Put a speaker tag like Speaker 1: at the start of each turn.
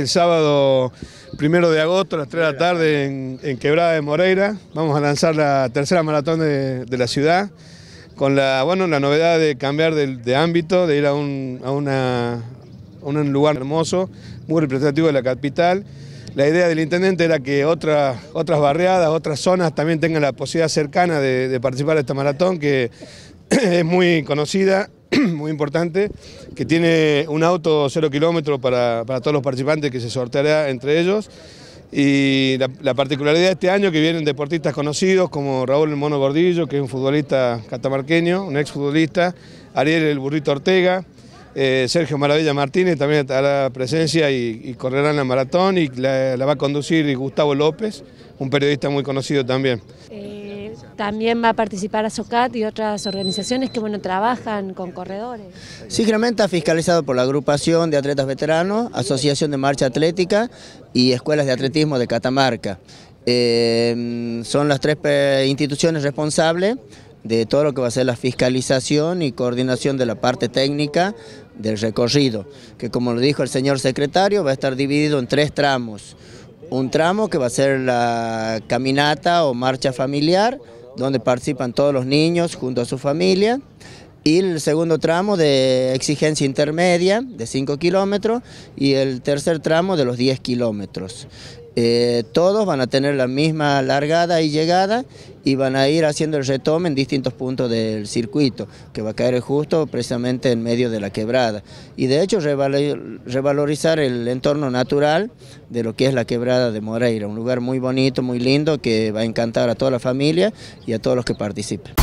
Speaker 1: El sábado primero de agosto, a las 3 de la tarde, en, Quebrada de Moreira, vamos a lanzar la tercera maratón de, la ciudad, con la, bueno, la novedad de cambiar de, ámbito, de ir a un, una, un lugar hermoso, muy representativo de la capital. La idea del intendente era que otras, otras barriadas, otras zonas también tengan la posibilidad cercana de, de participar de esta maratón, que es muy conocida muy importante, que tiene un auto cero kilómetro para, todos los participantes que se sorteará entre ellos. Y la, particularidad de este año que vienen deportistas conocidos como Raúl El Mono Gordillo, que es un futbolista catamarqueño, un ex futbolista, Ariel El Burrito Ortega, eh, Sergio Maravilla Martínez también estará presencia y, correrán la maratón y la, va a conducir Gustavo López, un periodista muy conocido también.
Speaker 2: Eh, también va a participar SOCAT y otras organizaciones que bueno trabajan con corredores. Sí, ha fiscalizado por la agrupación de atletas veteranos, Asociación de Marcha Atlética y Escuelas de Atletismo de Catamarca. Eh, son las tres eh, instituciones responsables de todo lo que va a ser la fiscalización y coordinación de la parte técnica del recorrido, que como lo dijo el señor secretario, va a estar dividido en tres tramos. Un tramo que va a ser la caminata o marcha familiar, donde participan todos los niños junto a su familia. Y el segundo tramo de exigencia intermedia de 5 kilómetros y el tercer tramo de los 10 kilómetros. Eh, todos van a tener la misma largada y llegada y van a ir haciendo el retome en distintos puntos del circuito, que va a caer justo precisamente en medio de la quebrada. Y de hecho revalorizar el entorno natural de lo que es la quebrada de Moreira, un lugar muy bonito, muy lindo, que va a encantar a toda la familia y a todos los que participen.